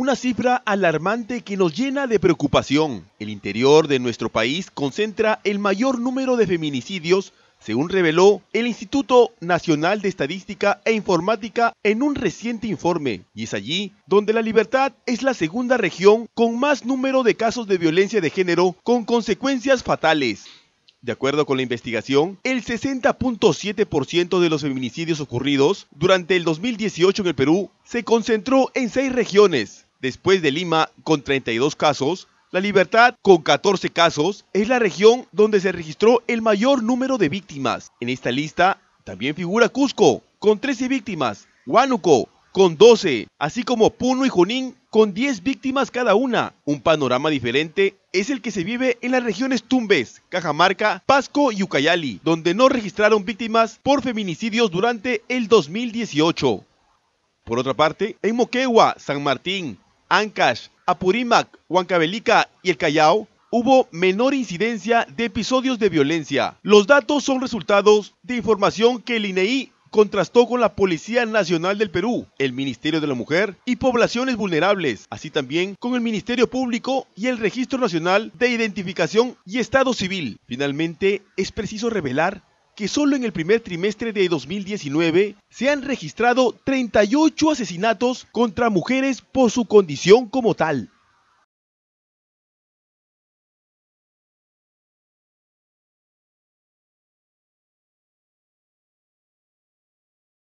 Una cifra alarmante que nos llena de preocupación. El interior de nuestro país concentra el mayor número de feminicidios, según reveló el Instituto Nacional de Estadística e Informática en un reciente informe. Y es allí donde la libertad es la segunda región con más número de casos de violencia de género con consecuencias fatales. De acuerdo con la investigación, el 60.7% de los feminicidios ocurridos durante el 2018 en el Perú se concentró en seis regiones, Después de Lima, con 32 casos, La Libertad, con 14 casos, es la región donde se registró el mayor número de víctimas. En esta lista también figura Cusco, con 13 víctimas, Huánuco, con 12, así como Puno y Junín con 10 víctimas cada una. Un panorama diferente es el que se vive en las regiones Tumbes, Cajamarca, Pasco y Ucayali, donde no registraron víctimas por feminicidios durante el 2018. Por otra parte, en Moquegua, San Martín, Ancash, Apurímac, Huancavelica y el Callao, hubo menor incidencia de episodios de violencia. Los datos son resultados de información que el INEI e contrastó con la Policía Nacional del Perú, el Ministerio de la Mujer y Poblaciones Vulnerables, así también con el Ministerio Público y el Registro Nacional de Identificación y Estado Civil. Finalmente, es preciso revelar que solo en el primer trimestre de 2019 se han registrado 38 asesinatos contra mujeres por su condición como tal.